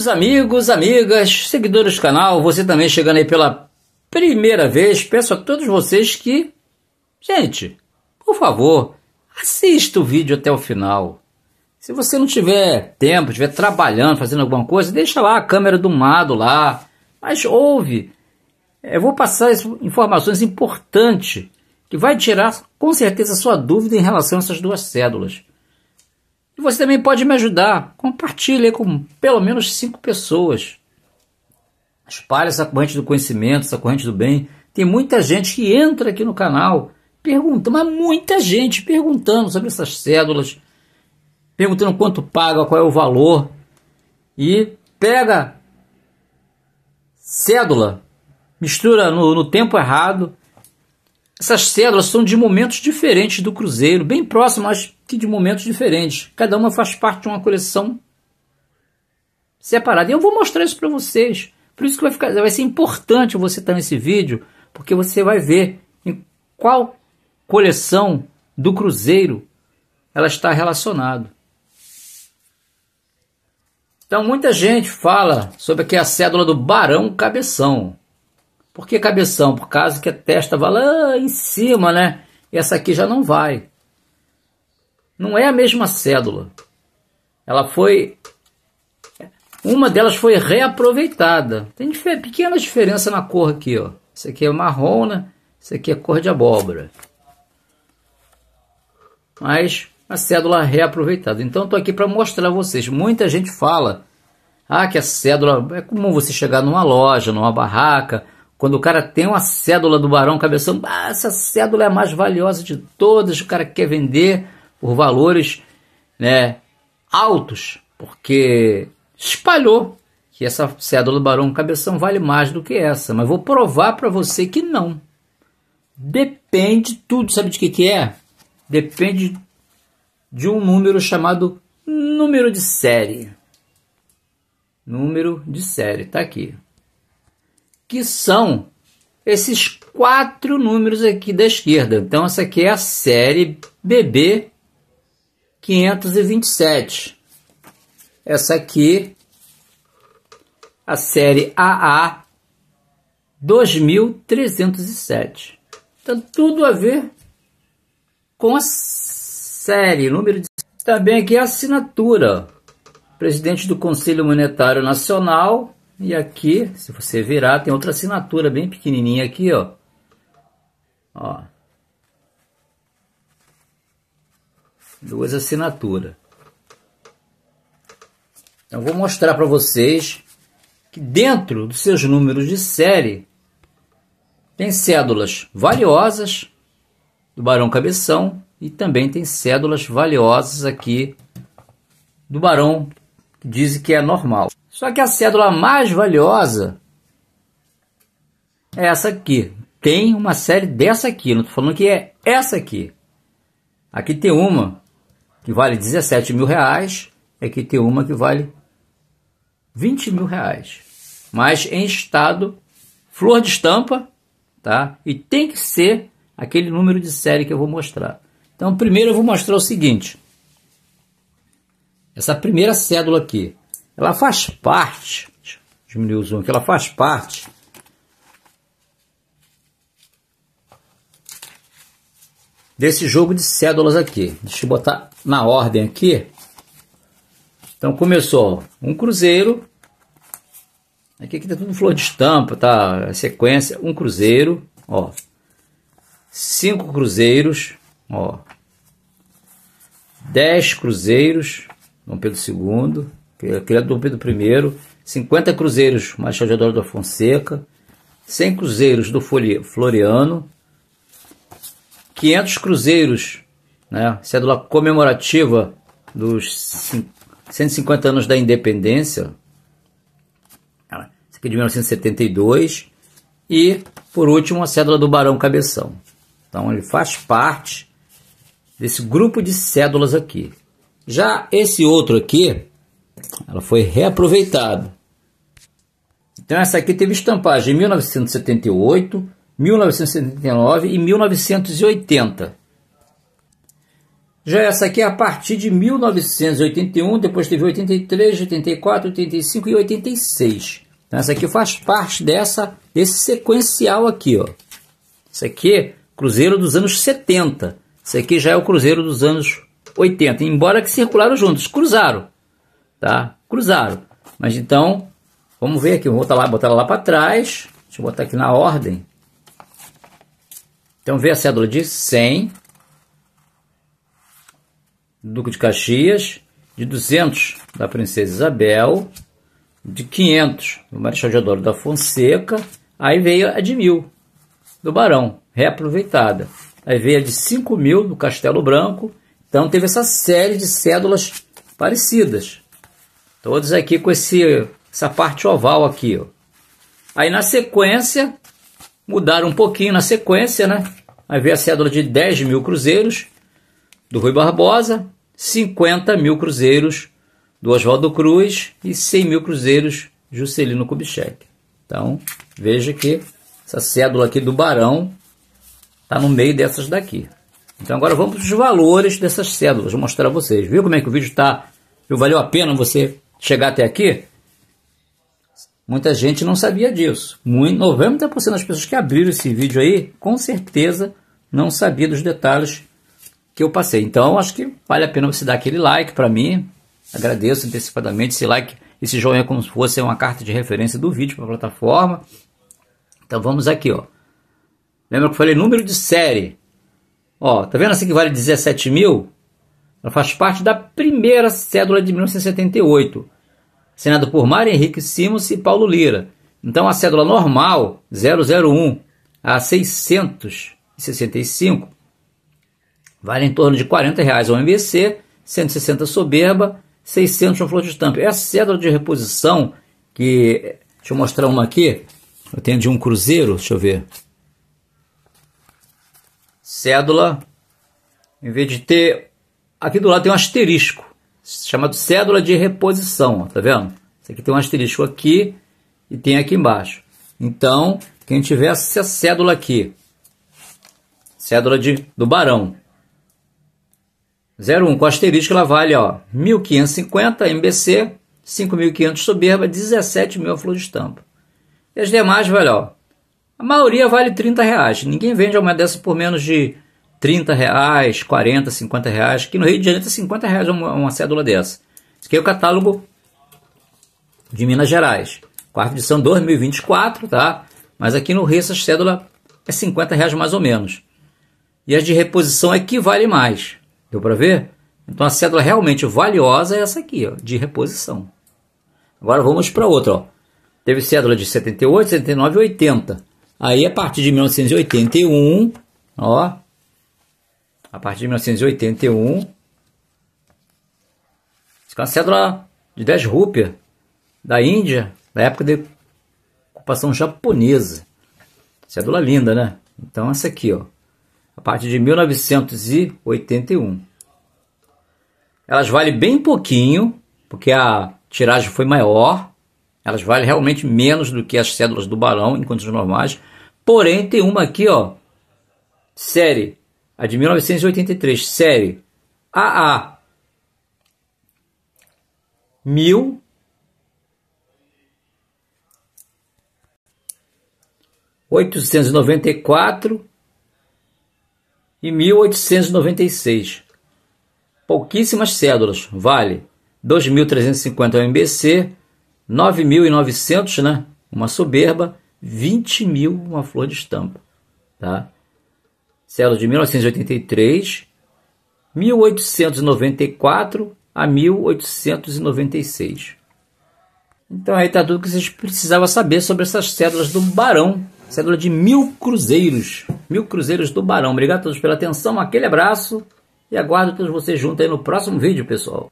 Os amigos, amigas, seguidores do canal, você também chegando aí pela primeira vez, peço a todos vocês que, gente, por favor, assista o vídeo até o final. Se você não tiver tempo, estiver trabalhando, fazendo alguma coisa, deixa lá a câmera do Mado lá, mas ouve. É, eu vou passar informações importantes que vai tirar com certeza sua dúvida em relação a essas duas cédulas. E você também pode me ajudar. Compartilhe com pelo menos cinco pessoas. Espalhe essa corrente do conhecimento, essa corrente do bem. Tem muita gente que entra aqui no canal perguntando, mas muita gente perguntando sobre essas cédulas, perguntando quanto paga, qual é o valor. E pega cédula, mistura no, no tempo errado, essas cédulas são de momentos diferentes do Cruzeiro, bem próximas, mas que de momentos diferentes. Cada uma faz parte de uma coleção separada. E eu vou mostrar isso para vocês. Por isso que vai, ficar, vai ser importante você estar nesse vídeo, porque você vai ver em qual coleção do Cruzeiro ela está relacionada. Então muita gente fala sobre que é a cédula do Barão Cabeção. Por que cabeção? Por causa que a testa vai lá em cima, né? E essa aqui já não vai. Não é a mesma cédula. Ela foi. Uma delas foi reaproveitada. Tem pequena diferença na cor aqui, ó. Isso aqui é marrom, né? Isso aqui é cor de abóbora. Mas a cédula reaproveitada. Então estou aqui para mostrar a vocês. Muita gente fala ah, que a cédula é comum você chegar numa loja, numa barraca, quando o cara tem uma cédula do Barão Cabeção, ah, essa cédula é a mais valiosa de todas, o cara quer vender por valores né, altos, porque espalhou que essa cédula do Barão Cabeção vale mais do que essa. Mas vou provar para você que não. Depende tudo, sabe de que, que é? Depende de um número chamado número de série. Número de série, tá aqui que são esses quatro números aqui da esquerda. Então, essa aqui é a série BB 527. Essa aqui, a série AA 2307. Então, tudo a ver com a série, número de... Também aqui é a assinatura. Presidente do Conselho Monetário Nacional, e aqui, se você virar, tem outra assinatura bem pequenininha aqui, ó. Ó. Duas assinaturas. Então, vou mostrar para vocês que dentro dos seus números de série tem cédulas valiosas do Barão Cabeção e também tem cédulas valiosas aqui do Barão dizem que é normal. Só que a cédula mais valiosa é essa aqui. Tem uma série dessa aqui, não estou falando que é essa aqui. Aqui tem uma que vale 17 mil reais, aqui tem uma que vale 20 mil reais. Mas em estado, flor de estampa, tá? E tem que ser aquele número de série que eu vou mostrar. Então, primeiro eu vou mostrar o seguinte. Essa primeira cédula aqui, ela faz parte, diminuiu o zoom aqui, ela faz parte desse jogo de cédulas aqui. Deixa eu botar na ordem aqui. Então começou um cruzeiro, aqui, aqui tá tudo flor de estampa, tá? A sequência, um cruzeiro, ó, cinco cruzeiros, ó, dez cruzeiros, Dom Pedro II, criado Dom Pedro I, 50 cruzeiros Marechal Deodoro da Fonseca, 100 cruzeiros do Floriano, 500 cruzeiros, né, cédula comemorativa dos 150 anos da independência, aqui de 1972, e, por último, a cédula do Barão Cabeção. Então, ele faz parte desse grupo de cédulas aqui. Já esse outro aqui, ela foi reaproveitada. Então essa aqui teve estampagem em 1978, 1979 e 1980. Já essa aqui é a partir de 1981, depois teve 83, 84, 85 e 86. Então essa aqui faz parte dessa desse sequencial aqui, ó. Isso aqui é Cruzeiro dos anos 70. Isso aqui já é o Cruzeiro dos anos 80, embora que circularam juntos, cruzaram, tá? Cruzaram. Mas então, vamos ver aqui, vou botar lá, botar lá para trás. Deixa eu botar aqui na ordem. Então vê a cédula de 100 Duque de Caxias, de 200 da Princesa Isabel, de 500 do Marechal Deodoro da Fonseca, aí veio a de 1000 do Barão, reaproveitada. Aí veio a de 5 mil do Castelo Branco então teve essa série de cédulas parecidas. Todas aqui com esse, essa parte oval aqui. Ó. Aí na sequência, mudaram um pouquinho na sequência, né? Aí veio a cédula de 10 mil cruzeiros do Rui Barbosa, 50 mil cruzeiros do Oswaldo Cruz e 100 mil cruzeiros Juscelino Kubitschek. Então, veja que essa cédula aqui do Barão está no meio dessas daqui. Então agora vamos para os valores dessas cédulas, vou mostrar a vocês. Viu como é que o vídeo está? Valeu a pena você chegar até aqui? Muita gente não sabia disso. Muito, 90% das pessoas que abriram esse vídeo aí, com certeza, não sabia dos detalhes que eu passei. Então acho que vale a pena você dar aquele like para mim. Agradeço antecipadamente esse like, esse joinha como se fosse uma carta de referência do vídeo para a plataforma. Então vamos aqui, ó. Lembra que eu falei número de série? Ó, tá vendo assim que vale 17 mil? Ela faz parte da primeira cédula de 1978, assinada por Mário Henrique Simons e Paulo Lira. Então a cédula normal, 001, a 665, vale em torno de 40 reais ao MBC, 160 soberba, 600 um flor de estampa. Essa é cédula de reposição, que deixa eu mostrar uma aqui, eu tenho de um cruzeiro, deixa eu ver, cédula, em vez de ter. Aqui do lado tem um asterisco, chamado cédula de reposição, tá vendo? Isso aqui tem um asterisco aqui e tem aqui embaixo. Então, quem tiver essa cédula aqui, cédula de, do Barão, 01 com asterisco, ela vale ó, 1.550 MBC, 5.500 soberba, 17 mil flor de estampa. E as demais, velho, ó, a maioria vale 30 reais. Ninguém vende uma dessa por menos de 30 reais, 40, 50 reais. aqui no Rio de Janeiro é tá 50 reais uma, uma cédula dessa. Esse aqui é o catálogo de Minas Gerais. Quarta edição 2024, tá? Mas aqui no Rio essa cédula é 50 reais mais ou menos. E as de reposição é que vale mais. Deu para ver? Então a cédula realmente valiosa é essa aqui, ó, de reposição. Agora vamos para outra. Ó. Teve cédula de 78, 79 e 80. Aí, a partir de 1981, ó, a partir de 1981, isso é uma cédula de 10 rúpia da Índia, da época de ocupação japonesa. Cédula linda, né? Então, essa aqui, ó, a partir de 1981. Elas valem bem pouquinho, porque a tiragem foi maior, elas valem realmente menos do que as cédulas do barão em condições normais, Porém, tem uma aqui, ó. Série. A de 1983. Série AA. 1.894 Oitocentos e noventa e quatro e mil oitocentos e noventa e seis. Pouquíssimas cédulas. Vale dois mil trezentos e cinquenta MBC, nove mil e novecentos, né? Uma soberba. 20 mil uma flor de estampa. Tá? Células de 1983, 1894 a 1896. Então aí está tudo que vocês precisavam saber sobre essas cédulas do Barão. Cédula de mil cruzeiros. Mil cruzeiros do Barão. Obrigado a todos pela atenção, aquele abraço e aguardo todos vocês juntos aí no próximo vídeo, pessoal.